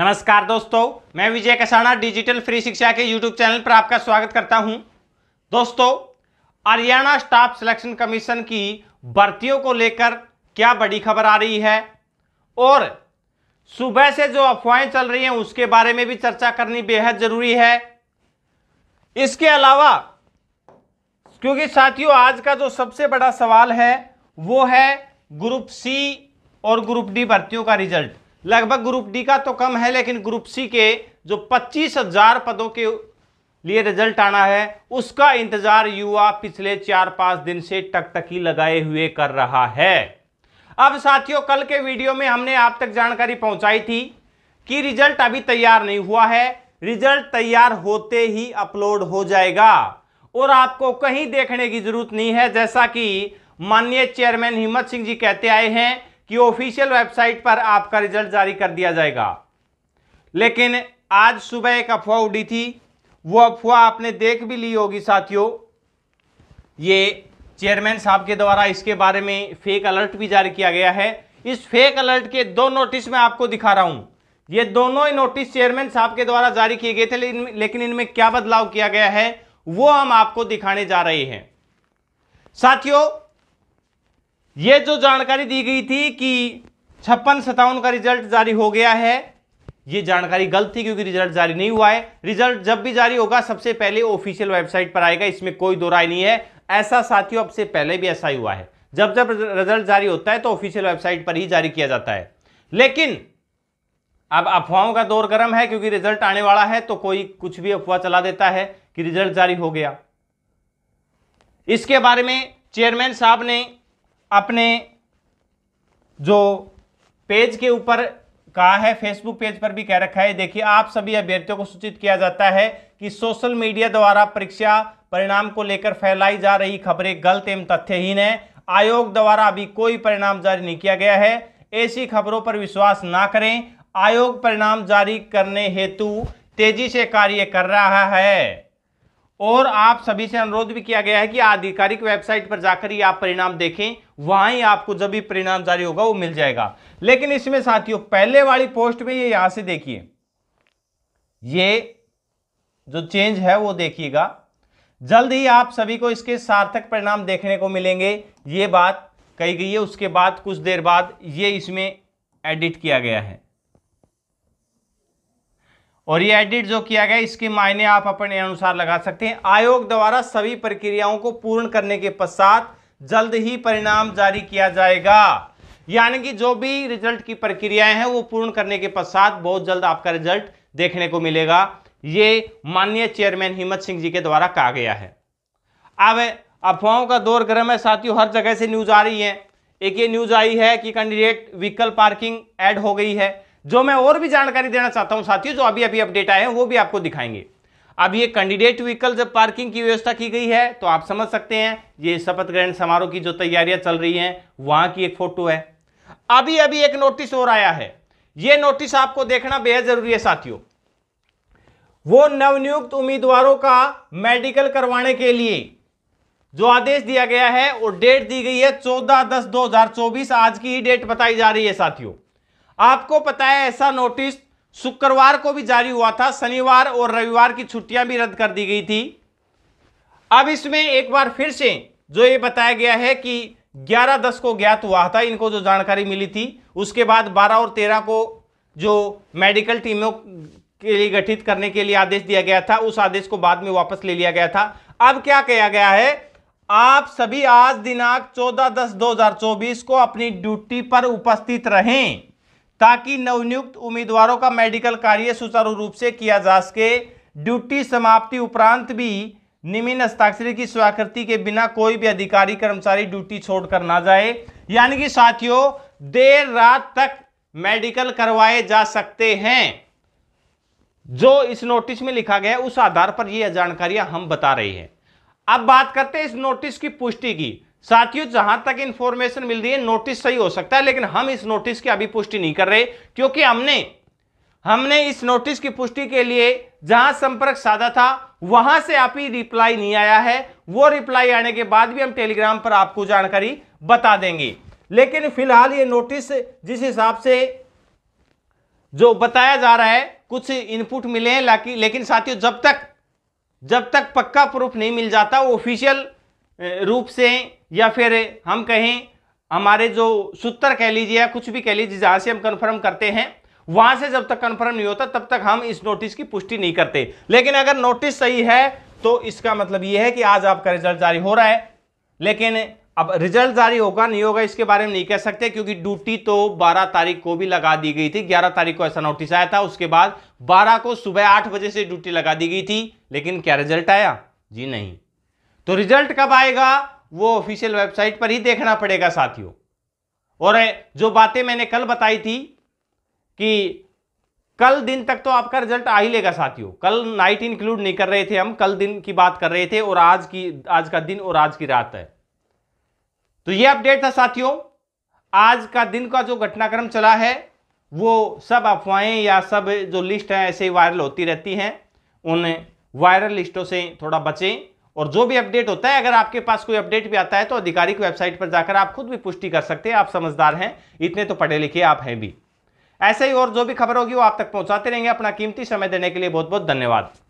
नमस्कार दोस्तों मैं विजय कसाना डिजिटल फ्री शिक्षा के यूट्यूब चैनल पर आपका स्वागत करता हूं दोस्तों हरियाणा स्टाफ सिलेक्शन कमीशन की भर्तियों को लेकर क्या बड़ी खबर आ रही है और सुबह से जो अफवाहें चल रही हैं उसके बारे में भी चर्चा करनी बेहद ज़रूरी है इसके अलावा क्योंकि साथियों आज का जो सबसे बड़ा सवाल है वो है ग्रुप सी और ग्रुप डी भर्तियों का रिजल्ट लगभग ग्रुप डी का तो कम है लेकिन ग्रुप सी के जो पच्चीस हजार पदों के लिए रिजल्ट आना है उसका इंतजार युवा पिछले चार पांच दिन से टकटकी लगाए हुए कर रहा है अब साथियों कल के वीडियो में हमने आप तक जानकारी पहुंचाई थी कि रिजल्ट अभी तैयार नहीं हुआ है रिजल्ट तैयार होते ही अपलोड हो जाएगा और आपको कहीं देखने की जरूरत नहीं है जैसा कि माननीय चेयरमैन हिम्मत सिंह जी कहते आए हैं कि ऑफिशियल वेबसाइट पर आपका रिजल्ट जारी कर दिया जाएगा लेकिन आज सुबह एक अफवाह उड़ी थी वो अफवाह आपने देख भी ली होगी साथियों ये चेयरमैन साहब के द्वारा इसके बारे में फेक अलर्ट भी जारी किया गया है इस फेक अलर्ट के दो नोटिस मैं आपको दिखा रहा हूं ये दोनों ही नोटिस चेयरमैन साहब के द्वारा जारी किए गए थे लेकिन इनमें क्या बदलाव किया गया है वो हम आपको दिखाने जा रहे हैं साथियों ये जो जानकारी दी गई थी कि छप्पन सत्तावन का रिजल्ट जारी हो गया है ये जानकारी गलत थी क्योंकि रिजल्ट जारी नहीं हुआ है रिजल्ट जब भी जारी होगा सबसे पहले ऑफिशियल वेबसाइट पर आएगा इसमें कोई दो राय नहीं है ऐसा साथियों अब से पहले भी ऐसा ही हुआ है जब जब रिजल्ट जारी होता है तो ऑफिशियल वेबसाइट पर ही जारी किया जाता है लेकिन अब अफवाहों का दौर गर्म है क्योंकि रिजल्ट आने वाला है तो कोई कुछ भी अफवाह चला देता है कि रिजल्ट जारी हो गया इसके बारे में चेयरमैन साहब ने अपने जो पेज के ऊपर कहा है फेसबुक पेज पर भी कह रखा है देखिए आप सभी अभ्यर्थियों को सूचित किया जाता है कि सोशल मीडिया द्वारा परीक्षा परिणाम को लेकर फैलाई जा रही खबरें गलत एवं तथ्यहीन है आयोग द्वारा अभी कोई परिणाम जारी नहीं किया गया है ऐसी खबरों पर विश्वास ना करें आयोग परिणाम जारी करने हेतु तेजी से कार्य कर रहा है और आप सभी से अनुरोध भी किया गया है कि आधिकारिक वेबसाइट पर जाकर ही आप परिणाम देखें वहां ही आपको जब भी परिणाम जारी होगा वो मिल जाएगा लेकिन इसमें साथियों पहले वाली पोस्ट में ये यहां से देखिए ये जो चेंज है वो देखिएगा जल्द ही आप सभी को इसके सार्थक परिणाम देखने को मिलेंगे ये बात कही गई है उसके बाद कुछ देर बाद ये इसमें एडिट किया गया है और ये एडिट जो किया गया इसके मायने आप अपने अनुसार लगा सकते हैं आयोग द्वारा सभी प्रक्रियाओं को पूर्ण करने के पश्चात जल्द ही परिणाम जारी किया जाएगा यानी कि जो भी रिजल्ट की प्रक्रियाएं हैं वो पूर्ण करने के पश्चात बहुत जल्द आपका रिजल्ट देखने को मिलेगा ये माननीय चेयरमैन हिम्मत सिंह जी के द्वारा कहा गया है अब अफवाहों का दौर गर्म है साथियों हर जगह से न्यूज आ रही है एक ये न्यूज आई है कि कैंडिडेट व्हीकल पार्किंग एड हो गई है जो मैं और भी जानकारी देना चाहता हूं साथियों जो अभी अभी अपडेट आए हैं वो भी आपको दिखाएंगे अब ये कैंडिडेट व्हीकल जब पार्किंग की व्यवस्था की गई है तो आप समझ सकते हैं ये शपथ ग्रहण समारोह की जो तैयारियां चल रही हैं वहां की एक फोटो है अभी अभी एक नोटिस और आया है ये नोटिस आपको देखना बेहद जरूरी है साथियों वो नवनियुक्त उम्मीदवारों का मेडिकल करवाने के लिए जो आदेश दिया गया है और डेट दी गई है चौदह दस दो हजार चौबीस आज की ही डेट बताई जा रही है साथियों आपको पता है ऐसा नोटिस शुक्रवार को भी जारी हुआ था शनिवार और रविवार की छुट्टियां भी रद्द कर दी गई थी अब इसमें एक बार फिर से जो ये बताया गया है कि 11 दस को ज्ञात हुआ था इनको जो जानकारी मिली थी उसके बाद 12 और 13 को जो मेडिकल टीमों के लिए गठित करने के लिए आदेश दिया गया था उस आदेश को बाद में वापस ले लिया गया था अब क्या किया गया है आप सभी आज दिनांक 14 दस 2024 को अपनी ड्यूटी पर उपस्थित रहें ताकि नवनियुक्त उम्मीदवारों का मेडिकल कार्य सुचारू रूप से किया जा सके ड्यूटी समाप्ति उपरांत भी निम्न हस्ताक्षर की स्वाकृति के बिना कोई भी अधिकारी कर्मचारी ड्यूटी छोड़कर ना जाए यानी कि साथियों देर रात तक मेडिकल करवाए जा सकते हैं जो इस नोटिस में लिखा गया उस आधार पर यह जानकारियां हम बता रहे हैं अब बात करते हैं इस नोटिस की पुष्टि की साथियों जहां तक इंफॉर्मेशन मिल रही है नोटिस सही हो सकता है लेकिन हम इस नोटिस की अभी पुष्टि नहीं कर रहे क्योंकि हमने हमने इस नोटिस की पुष्टि के लिए जहां संपर्क साधा था वहां से आप ही रिप्लाई नहीं आया है वो रिप्लाई आने के बाद भी हम टेलीग्राम पर आपको जानकारी बता देंगे लेकिन फिलहाल ये नोटिस जिस हिसाब से जो बताया जा रहा है कुछ इनपुट मिले हैं लेकिन साथियों जब तक जब तक पक्का प्रूफ नहीं मिल जाता वो ऑफिशियल रूप से या फिर हम कहें हमारे जो सूत्र कह लीजिए या कुछ भी कह लीजिए जहाँ से हम कन्फर्म करते हैं वहाँ से जब तक कन्फर्म नहीं होता तब तक हम इस नोटिस की पुष्टि नहीं करते लेकिन अगर नोटिस सही है तो इसका मतलब ये है कि आज आपका रिजल्ट जारी हो रहा है लेकिन अब रिजल्ट जारी होगा नहीं होगा इसके बारे में नहीं कह सकते क्योंकि ड्यूटी तो 12 तारीख को भी लगा दी गई थी 11 तारीख को ऐसा नोटिस आया था उसके बाद 12 को सुबह 8 बजे से ड्यूटी लगा दी गई थी लेकिन क्या रिजल्ट आया जी नहीं तो रिजल्ट कब आएगा वो ऑफिशियल वेबसाइट पर ही देखना पड़ेगा साथियों और जो बातें मैंने कल बताई थी कि कल दिन तक तो आपका रिजल्ट आ ही लेगा साथियों कल नाइट इंक्लूड नहीं कर रहे थे हम कल दिन की बात कर रहे थे और आज की आज का दिन और आज की रात है तो ये अपडेट था साथियों आज का दिन का जो घटनाक्रम चला है वो सब अफवाहें या सब जो लिस्ट हैं ऐसे वायरल होती रहती हैं उन वायरल लिस्टों से थोड़ा बचें और जो भी अपडेट होता है अगर आपके पास कोई अपडेट भी आता है तो आधिकारिक वेबसाइट पर जाकर आप खुद भी पुष्टि कर सकते हैं आप समझदार हैं इतने तो पढ़े लिखे आप हैं भी ऐसे ही और जो भी खबर होगी वो आप तक पहुंचाते रहेंगे अपना कीमती समय देने के लिए बहुत बहुत धन्यवाद